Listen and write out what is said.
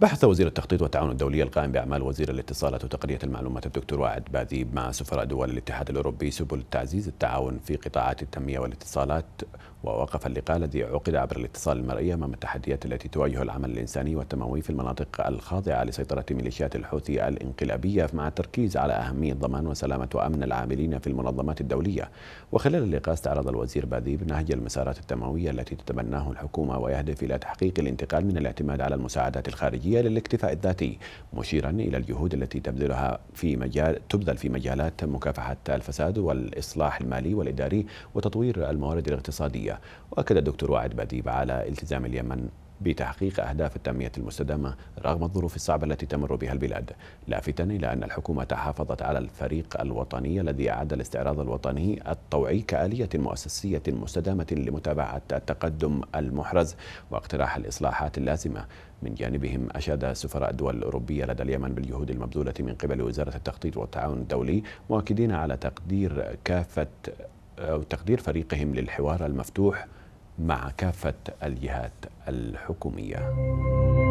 بحث وزير التخطيط والتعاون الدولي القائم بأعمال وزير الاتصالات وتقنية المعلومات الدكتور واعد باذيب مع سفراء دول الاتحاد الأوروبي سبل تعزيز التعاون في قطاعات التنمية والاتصالات ووقف اللقاء الذي عقد عبر الاتصال المرئي أمام التحديات التي تواجه العمل الإنساني والتموي في المناطق الخاضعة لسيطرة ميليشيات الحوثي الانقلابية مع التركيز على أهمية ضمان وسلامة وأمن العاملين في المنظمات الدولية وخلال اللقاء استعرض الوزير باذيب نهج المسارات التنموية التي تتبناه الحكومة ويهدف إلى تحقيق الانتقال من الاعتماد على المساعدات الخارجية الأمريكية للاكتفاء الذاتي مشيرا إلى الجهود التي تبذلها في مجال تبذل في مجالات مكافحة الفساد والإصلاح المالي والإداري وتطوير الموارد الاقتصادية وأكد الدكتور وعد بديب على التزام اليمن بتحقيق أهداف التنمية المستدامة رغم الظروف الصعبة التي تمر بها البلاد لافتا إلى أن الحكومة حافظت على الفريق الوطني الذي أعاد الاستعراض الوطني الطوعي كآلية مؤسسية مستدامة لمتابعة التقدم المحرز واقتراح الإصلاحات اللازمة من جانبهم أشاد سفراء الدول الأوروبية لدى اليمن بالجهود المبذولة من قبل وزارة التخطيط والتعاون الدولي مؤكدين على تقدير كافة أو تقدير فريقهم للحوار المفتوح مع كافة الجهات الحكومية